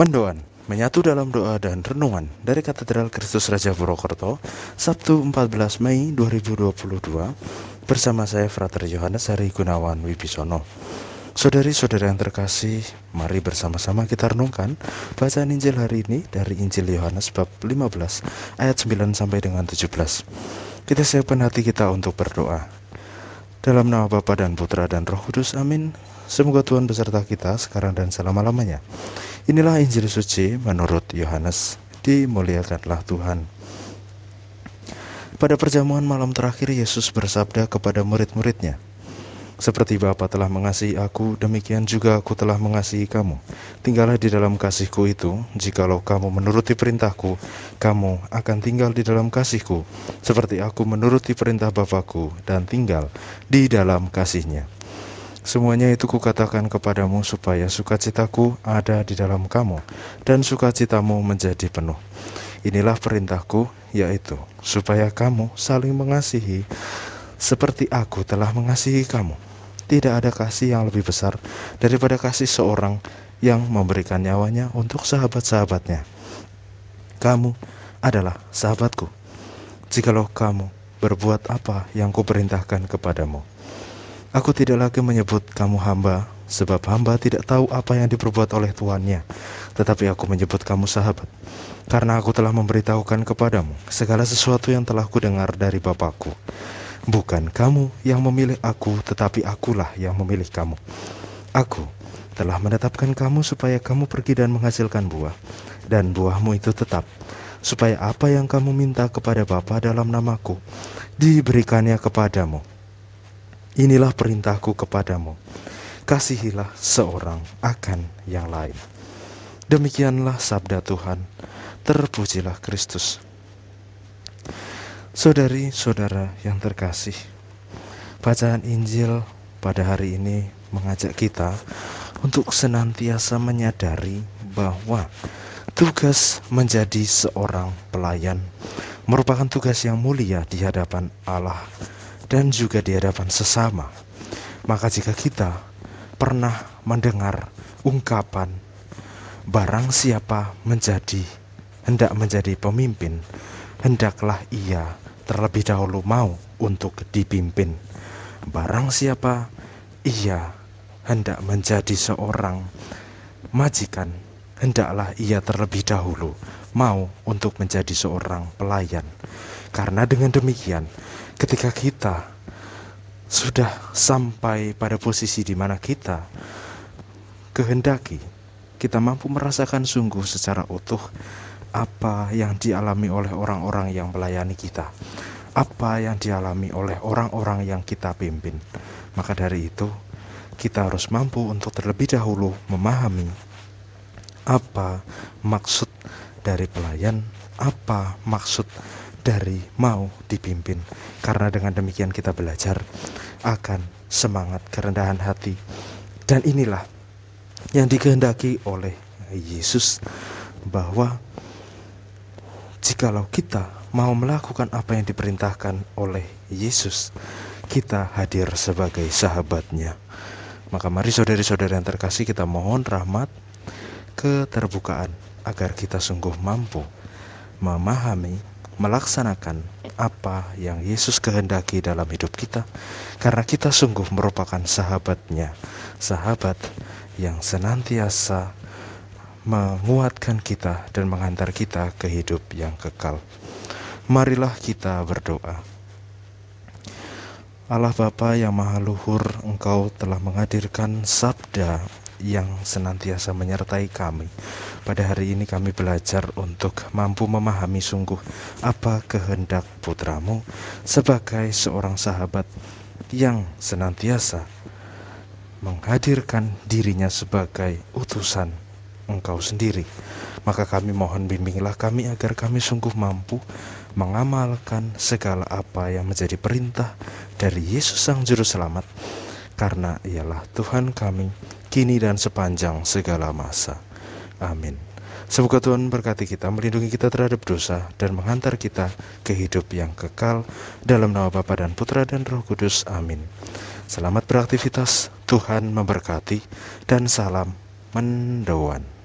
Mendoan menyatu dalam doa dan renungan dari Katedral Kristus Raja Purwokerto Sabtu 14 Mei 2022 bersama saya Frater Yohanes Hari Gunawan Wibisono. Saudari-saudara yang terkasih, mari bersama-sama kita renungkan bacaan Injil hari ini dari Injil Yohanes bab 15 ayat 9 sampai dengan 17. Kita siapkan hati kita untuk berdoa. Dalam nama Bapa dan Putra dan Roh Kudus, amin. Semoga Tuhan beserta kita sekarang dan selama-lamanya. Inilah Injil Suci menurut Yohanes. Dimuliakanlah Tuhan. Pada perjamuan malam terakhir, Yesus bersabda kepada murid-muridnya, seperti Bapa telah mengasihi aku, demikian juga aku telah mengasihi kamu. Tinggallah di dalam kasihku itu, jikalau kamu menuruti perintahku, kamu akan tinggal di dalam kasihku, seperti aku menuruti perintah Bapakku dan tinggal di dalam kasihnya. Semuanya itu kukatakan kepadamu supaya sukacitaku ada di dalam kamu dan sukacitamu menjadi penuh. Inilah perintahku, yaitu supaya kamu saling mengasihi seperti aku telah mengasihi kamu. Tidak ada kasih yang lebih besar daripada kasih seorang yang memberikan nyawanya untuk sahabat-sahabatnya. Kamu adalah sahabatku. Jikalau kamu berbuat apa yang kuperintahkan kepadamu. Aku tidak lagi menyebut kamu hamba, sebab hamba tidak tahu apa yang diperbuat oleh tuannya, tetapi aku menyebut kamu sahabat, karena aku telah memberitahukan kepadamu segala sesuatu yang telah kudengar dari Bapakku. Bukan kamu yang memilih aku, tetapi akulah yang memilih kamu. Aku telah menetapkan kamu supaya kamu pergi dan menghasilkan buah, dan buahmu itu tetap, supaya apa yang kamu minta kepada Bapa dalam namaku diberikannya kepadamu. Inilah perintahku kepadamu: kasihilah seorang akan yang lain. Demikianlah sabda Tuhan. Terpujilah Kristus. Saudari-saudara yang terkasih, bacaan Injil pada hari ini mengajak kita untuk senantiasa menyadari bahwa tugas menjadi seorang pelayan merupakan tugas yang mulia di hadapan Allah dan juga di hadapan sesama. Maka, jika kita pernah mendengar ungkapan "barang siapa menjadi hendak menjadi pemimpin, hendaklah ia terlebih dahulu mau untuk dipimpin. Barang siapa ia hendak menjadi seorang majikan, hendaklah ia terlebih dahulu mau untuk menjadi seorang pelayan. Karena dengan demikian, ketika kita sudah sampai pada posisi di mana kita kehendaki, kita mampu merasakan sungguh secara utuh apa yang dialami oleh orang-orang yang melayani kita, apa yang dialami oleh orang-orang yang kita pimpin. Maka dari itu, kita harus mampu untuk terlebih dahulu memahami apa maksud dari pelayan, apa maksud dari mau dipimpin, karena dengan demikian kita belajar akan semangat kerendahan hati, dan inilah yang dikehendaki oleh Yesus bahwa Jikalau kita mau melakukan apa yang diperintahkan oleh Yesus, kita hadir sebagai sahabatnya. Maka mari saudari-saudari yang terkasih kita mohon rahmat keterbukaan agar kita sungguh mampu memahami, melaksanakan apa yang Yesus kehendaki dalam hidup kita karena kita sungguh merupakan sahabatnya, sahabat yang senantiasa menguatkan kita dan mengantar kita ke hidup yang kekal. Marilah kita berdoa. Allah Bapa yang Maha Luhur, Engkau telah menghadirkan sabda yang senantiasa menyertai kami. Pada hari ini kami belajar untuk mampu memahami sungguh apa kehendak putramu sebagai seorang sahabat yang senantiasa menghadirkan dirinya sebagai utusan engkau sendiri. Maka kami mohon bimbinglah kami agar kami sungguh mampu mengamalkan segala apa yang menjadi perintah dari Yesus Sang Juru Selamat, karena ialah Tuhan kami, kini dan sepanjang segala masa. Amin. Semoga Tuhan berkati kita, melindungi kita terhadap dosa, dan menghantar kita ke hidup yang kekal. Dalam nama Bapa dan Putra dan Roh Kudus. Amin. Selamat beraktivitas, Tuhan memberkati, dan salam mendoan.